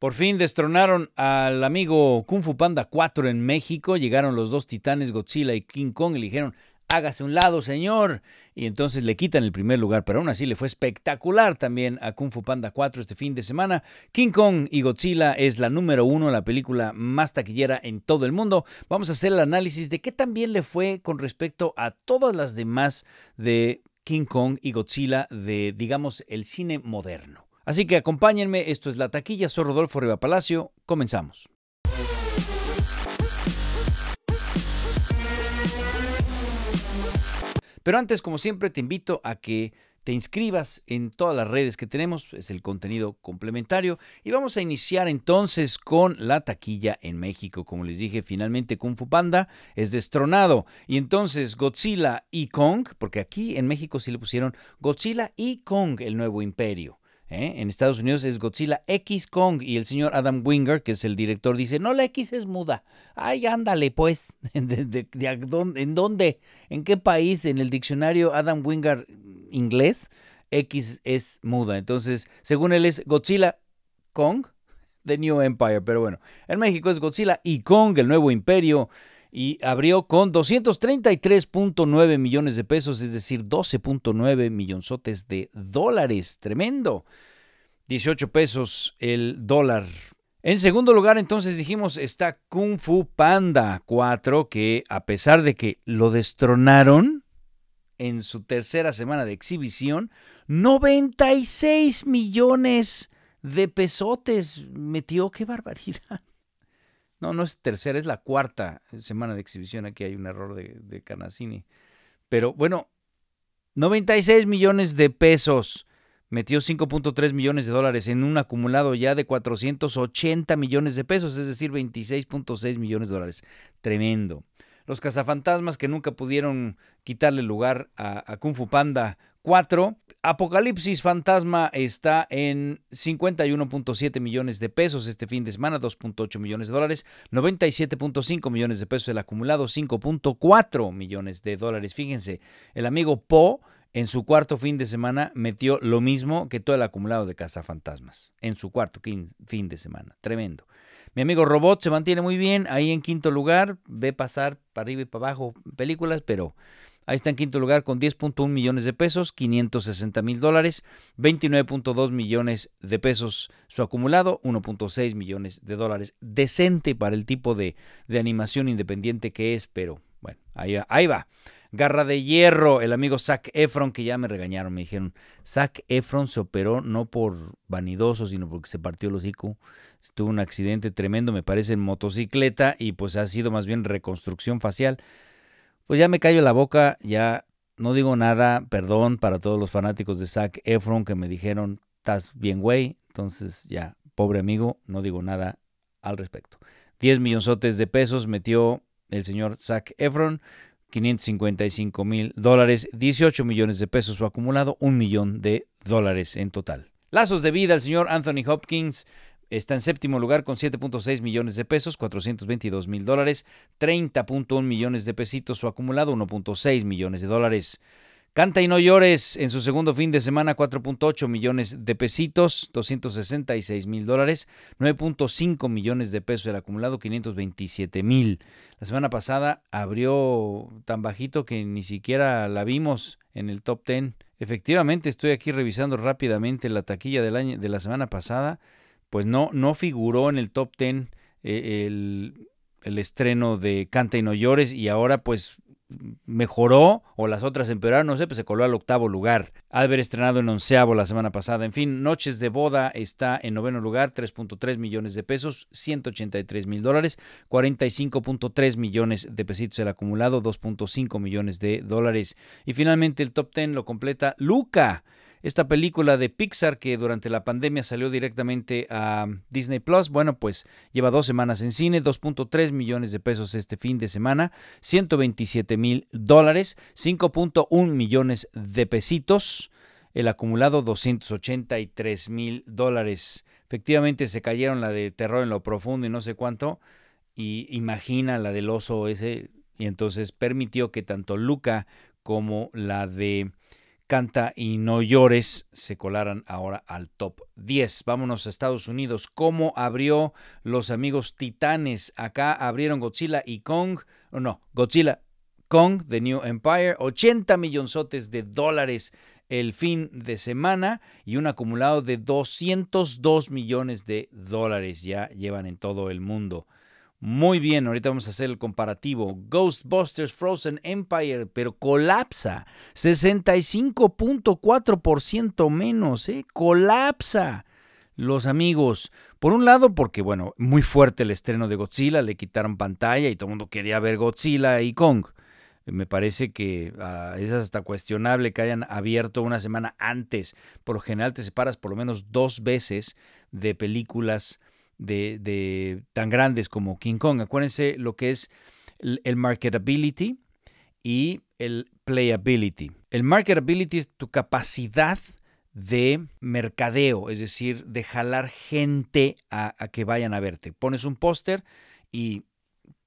Por fin destronaron al amigo Kung Fu Panda 4 en México. Llegaron los dos titanes Godzilla y King Kong y le dijeron, hágase un lado, señor. Y entonces le quitan el primer lugar, pero aún así le fue espectacular también a Kung Fu Panda 4 este fin de semana. King Kong y Godzilla es la número uno, la película más taquillera en todo el mundo. Vamos a hacer el análisis de qué también le fue con respecto a todas las demás de King Kong y Godzilla de, digamos, el cine moderno. Así que acompáñenme, esto es La Taquilla, soy Rodolfo Riva Palacio, comenzamos. Pero antes, como siempre, te invito a que te inscribas en todas las redes que tenemos, es el contenido complementario. Y vamos a iniciar entonces con la taquilla en México. Como les dije, finalmente Kung Fu Panda es destronado. Y entonces Godzilla y Kong, porque aquí en México sí le pusieron Godzilla y Kong, el nuevo imperio. ¿eh? en Estados Unidos es Godzilla X Kong y el señor Adam Winger, que es el director, dice, no, la X es muda. Ay, ándale, pues, ¿De, en dónde? ¿En qué país? En el diccionario Adam Winger inglés, X es muda. Entonces, según él es Godzilla Kong, The New Empire, pero bueno, en México es Godzilla y Kong, el nuevo imperio y abrió con 233.9 millones de pesos, es decir, 12.9 millonzotes de dólares. Tremendo. 18 pesos el dólar. En segundo lugar, entonces dijimos, está Kung Fu Panda 4, que a pesar de que lo destronaron en su tercera semana de exhibición, 96 millones de pesotes metió. ¡Qué barbaridad! No, no es tercera, es la cuarta semana de exhibición. Aquí hay un error de, de Pero bueno, 96 millones de pesos. Metió 5.3 millones de dólares en un acumulado ya de 480 millones de pesos, es decir, 26.6 millones de dólares. Tremendo. Los cazafantasmas que nunca pudieron quitarle lugar a, a Kung Fu Panda 4 Apocalipsis Fantasma está en 51.7 millones de pesos este fin de semana, 2.8 millones de dólares, 97.5 millones de pesos el acumulado, 5.4 millones de dólares. Fíjense, el amigo Po en su cuarto fin de semana metió lo mismo que todo el acumulado de Casa Fantasmas. En su cuarto fin de semana. Tremendo. Mi amigo Robot se mantiene muy bien ahí en quinto lugar. Ve pasar para arriba y para abajo películas, pero Ahí está en quinto lugar con 10.1 millones de pesos, 560 mil dólares, 29.2 millones de pesos su acumulado, 1.6 millones de dólares. Decente para el tipo de, animación independiente que es, pero bueno, ahí va. Ahí va. Garra de Hierro, el amigo Zac Efron, que ya me regañaron, me dijeron, Zac Efron se operó no por vanidoso, sino porque se partió el hocico, tuvo un accidente tremendo, me parece, en motocicleta, y pues ha sido más bien reconstrucción facial. Pues ya me callo la boca, ya no digo nada, perdón para todos los fanáticos de Zac Efron que me dijeron, estás bien, güey. Entonces ya, pobre amigo, no digo nada al respecto. 10 millonzotes de pesos metió el señor Zac Efron, 555 mil dólares, 18 millones de pesos su acumulado, un millón de dólares en total. Lazos de vida, el señor Anthony Hopkins Está en séptimo lugar con 7.6 millones de pesos, 422 mil dólares, 30.1 millones de pesitos su acumulado, 1.6 millones de dólares. Canta y no llores en su segundo fin de semana 4.8 millones de pesitos, 266 mil dólares, 9.5 millones de pesos el acumulado, 527 mil. La semana pasada abrió tan bajito que ni siquiera la vimos en el top 10. Efectivamente, estoy aquí revisando rápidamente la taquilla del año, de la semana pasada pues no, no figuró en el top 10 eh, el, estreno de Canta y no llores y ahora pues mejoró o las otras empeoraron, no sé, pues se coló al octavo lugar. Al haber estrenado en onceavo la semana pasada. En fin, Noches de Boda está en noveno lugar, 3.3 millones de pesos, 183 mil dólares, 45.3 millones de pesitos el acumulado, 2.5 millones de dólares. Y finalmente el top 10 lo completa Luca esta película de Pixar que durante la pandemia salió directamente a Disney Plus. Bueno, pues lleva dos semanas en cine, 2.3 millones de pesos este fin de semana, 127 mil dólares, 5.1 millones de pesitos, el acumulado 283 mil dólares. Efectivamente se cayeron la de terror en lo profundo y no sé cuánto. Y imagina la del oso ese. Y entonces permitió que tanto Luca como la de Canta y No Llores se colaran ahora al top 10. Vámonos a Estados Unidos. ¿Cómo abrió los amigos Titanes? Acá abrieron Godzilla y Kong. No, Godzilla, Kong, The New Empire. 80 millonzotes de dólares el fin de semana y un acumulado de 202 millones de dólares ya llevan en todo el mundo muy bien, ahorita vamos a hacer el comparativo. Ghostbusters Frozen Empire, pero colapsa. 65.4% menos, ¿eh? Colapsa. Los amigos, por un lado, porque, bueno, muy fuerte el estreno de Godzilla, le quitaron pantalla y todo el mundo quería ver Godzilla y Kong. Me parece que ah, es hasta cuestionable que hayan abierto una semana antes. Por lo general te separas por lo menos dos veces de películas de, tan grandes como King Kong. Acuérdense lo que es el, marketability y el playability. El marketability es tu capacidad de mercadeo, es decir, de jalar gente a, a que vayan a verte. Pones un póster y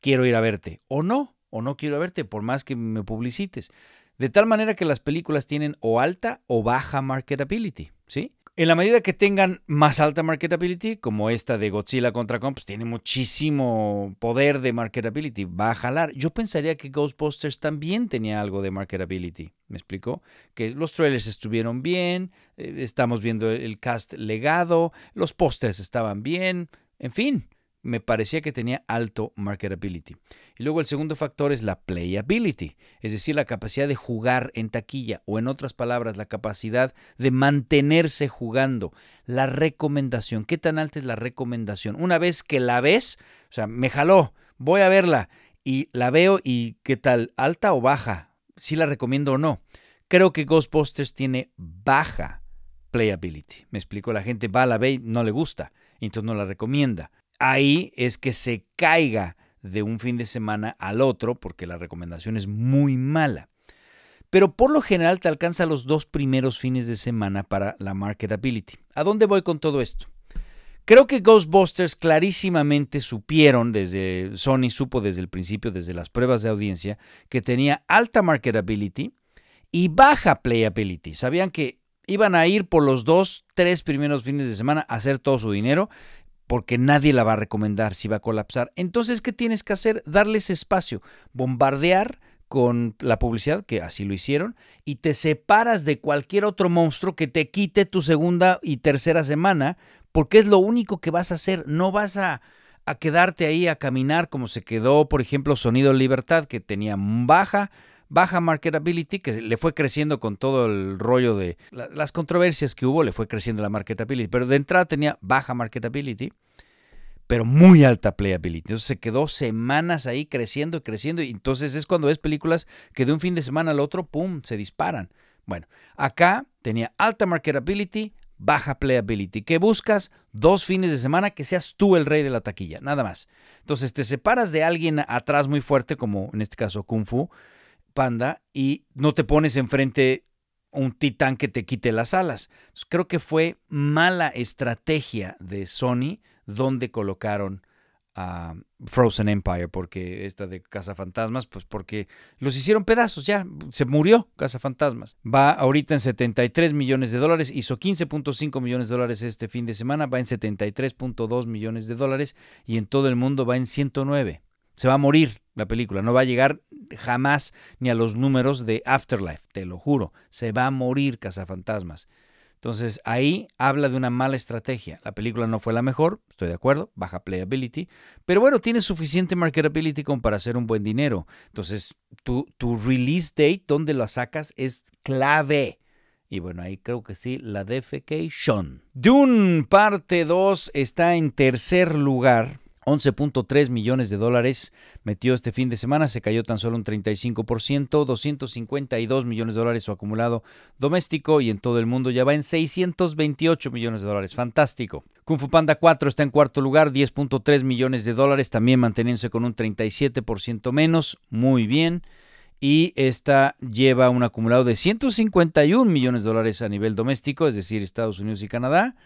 quiero ir a verte, o no, o no quiero verte, por más que me publicites. De tal manera que las películas tienen o alta o baja marketability, ¿sí? En la medida que tengan más alta marketability, como esta de Godzilla contra Kong, pues tiene muchísimo poder de marketability, va a jalar. Yo pensaría que Ghostbusters también tenía algo de marketability, ¿me explico? Que los trailers estuvieron bien, eh, estamos viendo el cast legado, los pósters estaban bien, en fin, me parecía que tenía alto marketability. Y luego el segundo factor es la playability, es decir, la capacidad de jugar en taquilla o en otras palabras, la capacidad de mantenerse jugando. La recomendación, ¿qué tan alta es la recomendación? Una vez que la ves, o sea, me jaló, voy a verla y la veo y qué tal, alta o baja, si la recomiendo o no. Creo que Ghostbusters tiene baja playability. Me explicó la gente va, a la ve no le gusta, entonces no la recomienda ahí es que se caiga de un fin de semana al otro porque la recomendación es muy mala. Pero por lo general te alcanza los dos primeros fines de semana para la marketability. ¿A dónde voy con todo esto? Creo que Ghostbusters clarísimamente supieron desde Sony supo desde el principio, desde las pruebas de audiencia, que tenía alta marketability y baja playability. Sabían que iban a ir por los dos, tres primeros fines de semana a hacer todo su dinero porque nadie la va a recomendar si va a colapsar. Entonces, ¿qué tienes que hacer? Darles espacio, bombardear con la publicidad, que así lo hicieron, y te separas de cualquier otro monstruo que te quite tu segunda y tercera semana, porque es lo único que vas a hacer, no vas a, a quedarte ahí a caminar como se quedó, por ejemplo, Sonido Libertad, que tenía baja, baja marketability, que le fue creciendo con todo el rollo de las controversias que hubo, le fue creciendo la marketability, pero de entrada tenía baja marketability, pero muy alta playability. Entonces se quedó semanas ahí creciendo y creciendo, y entonces es cuando ves películas que de un fin de semana al otro, ¡pum!, se disparan. Bueno, acá tenía alta marketability, baja playability. que buscas? Dos fines de semana que seas tú el rey de la taquilla, nada más. Entonces te separas de alguien atrás muy fuerte, como en este caso Kung Fu, banda y no te pones enfrente un titán que te quite las alas. creo que fue mala estrategia de Sony donde colocaron a Frozen Empire, porque esta de Cazafantasmas, pues porque los hicieron pedazos, ya se murió Fantasmas. Va ahorita en 73 millones de dólares, hizo 15.5 millones de dólares este fin de semana, va en 73.2 millones de dólares y en todo el mundo va en 109. Se va a morir la película, no va a llegar jamás ni a los números de Afterlife, te lo juro. Se va a morir Cazafantasmas. Entonces ahí habla de una mala estrategia. La película no fue la mejor, estoy de acuerdo, baja playability, pero bueno, tiene suficiente marketability como para hacer un buen dinero. Entonces tu, tu release date, donde la sacas, es clave. Y bueno, ahí creo que sí, la defecation. Dune parte 2 está en tercer lugar 11.3 millones de dólares metió este fin de semana, se cayó tan solo un 35%, 252 millones de dólares su acumulado doméstico y en todo el mundo ya va en 628 millones de dólares, fantástico. Kung Fu Panda 4 está en cuarto lugar, 10.3 millones de dólares, también manteniéndose con un 37% menos, muy bien. Y esta lleva un acumulado de 151 millones de dólares a nivel doméstico, es decir, Estados Unidos y Canadá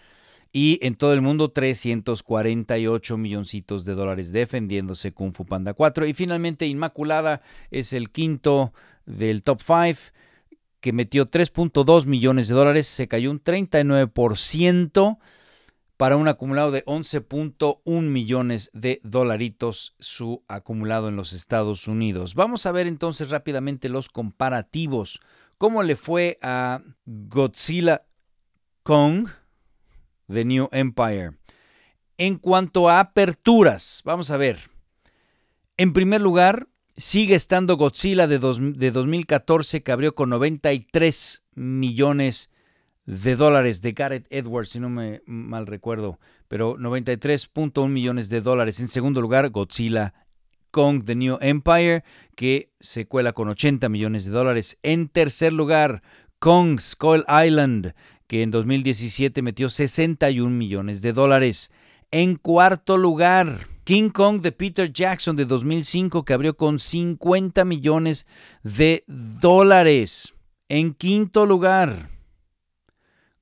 y en todo el mundo 348 milloncitos de dólares defendiéndose Kung Fu Panda 4. Y finalmente Inmaculada es el quinto del top 5 que metió 3.2 millones de dólares, se cayó un 39% para un acumulado de 11.1 millones de dolaritos su acumulado en los Estados Unidos. Vamos a ver entonces rápidamente los comparativos. ¿Cómo le fue a Godzilla Kong? The New Empire. En cuanto a aperturas, vamos a ver. En primer lugar, sigue estando Godzilla de, 2014 que abrió con 93 millones de dólares de Garrett Edwards, si no me mal recuerdo, pero 93.1 millones de dólares. En segundo lugar, Godzilla Kong The New Empire, que se cuela con 80 millones de dólares. En tercer lugar, Kong Skull Island que en 2017 metió 61 millones de dólares. En cuarto lugar, King Kong de Peter Jackson de 2005, que abrió con 50 millones de dólares. En quinto lugar,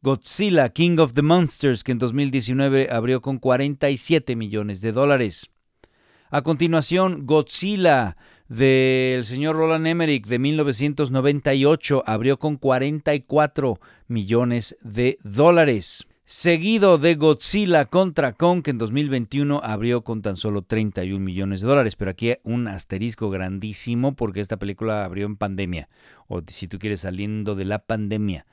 Godzilla, King of the Monsters, que en 2019 abrió con 47 millones de dólares. A continuación, Godzilla del señor Roland Emmerich de 1998 abrió con 44 millones de dólares. Seguido de Godzilla contra Kong, que en 2021 abrió con tan solo 31 millones de dólares. Pero aquí un asterisco grandísimo porque esta película abrió en pandemia. O si tú quieres saliendo de la pandemia.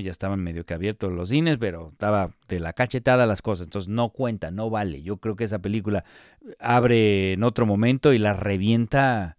Ya estaban medio que abiertos los cines, pero estaba de la cachetada las cosas, entonces no cuenta, no vale. Yo creo que esa película abre en otro momento y la revienta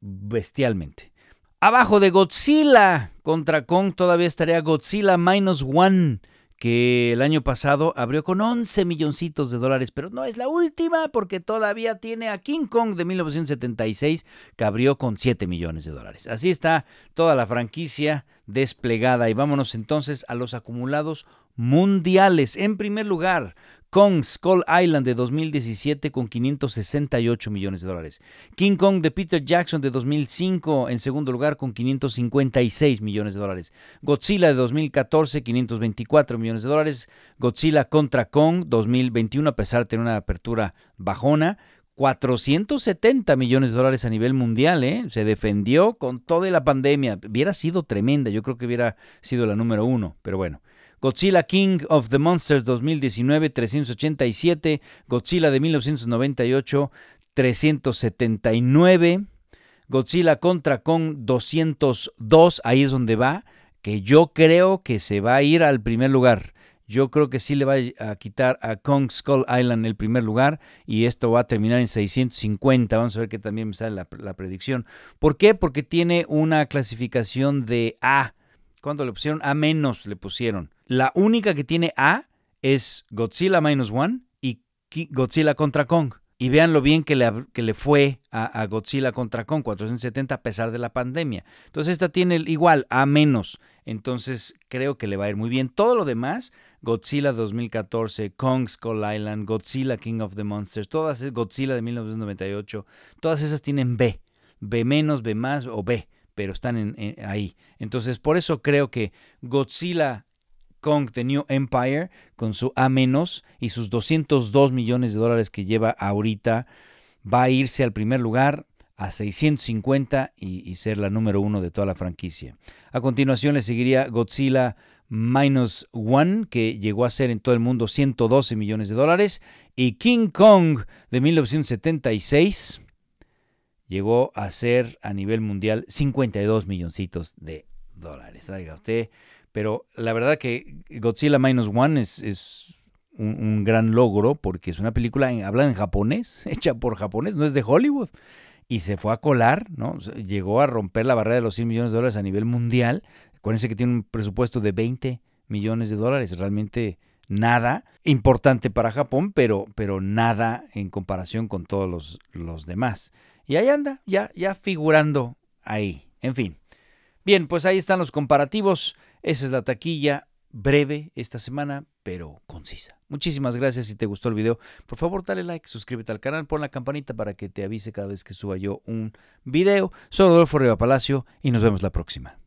bestialmente. Abajo de Godzilla contra Kong todavía estaría Godzilla Minus One que el año pasado abrió con 11 milloncitos de dólares, pero no es la última porque todavía tiene a King Kong de 1976 que abrió con 7 millones de dólares. Así está toda la franquicia desplegada y vámonos entonces a los acumulados mundiales. En primer lugar, Kong Skull Island de 2017 con 568 millones de dólares. King Kong de Peter Jackson de 2005 en segundo lugar con 556 millones de dólares. Godzilla de 2014 524 millones de dólares. Godzilla contra Kong 2021 a pesar de tener una apertura bajona 470 millones de dólares a nivel mundial, ¿eh? se defendió con toda la pandemia. Hubiera sido tremenda, yo creo que hubiera sido la número uno, pero bueno. Godzilla King of the Monsters 2019 387, Godzilla de 1998 379, Godzilla contra Kong 202, ahí es donde va, que yo creo que se va a ir al primer lugar. Yo creo que sí le va a quitar a Kong Skull Island el primer lugar y esto va a terminar en 650. Vamos a ver qué también me sale la, la predicción. ¿Por qué? Porque tiene una clasificación de A ¿Cuánto le pusieron? A menos le pusieron. La única que tiene A es Godzilla Minus One y Godzilla contra Kong. Y vean lo bien que le, que le fue a, Godzilla contra Kong, 470 a pesar de la pandemia. Entonces esta tiene igual, A menos. Entonces creo que le va a ir muy bien. Todo lo demás, Godzilla 2014, Kong Skull Island, Godzilla King of the Monsters, todas Godzilla de 1998, todas esas tienen B. B menos, B más o B pero están ahí. Entonces, por eso creo que Godzilla Kong The New Empire, con su A- y sus 202 millones de dólares que lleva ahorita, va a irse al primer lugar a 650 y, y ser la número uno de toda la franquicia. A continuación le seguiría Godzilla Minus One, que llegó a ser en todo el mundo 112 millones de dólares, y King Kong de 1976 llegó a ser a nivel mundial 52 milloncitos de dólares. Oiga usted, pero la verdad que Godzilla Minus One es, un, gran logro porque es una película en, en japonés, hecha por japonés, no es de Hollywood. Y se fue a colar, ¿no? Llegó a romper la barrera de los 100 millones de dólares a nivel mundial. Acuérdense que tiene un presupuesto de 20 millones de dólares, realmente nada importante para Japón, pero, pero nada en comparación con todos los, los demás. Y ahí anda, ya, ya figurando ahí. En fin. Bien, pues ahí están los comparativos. Esa es la taquilla breve esta semana, pero concisa. Muchísimas gracias si te gustó el video. Por favor, dale like, suscríbete al canal, pon la campanita para que te avise cada vez que suba yo un video. Soy Rodolfo Riva Palacio y nos vemos la próxima.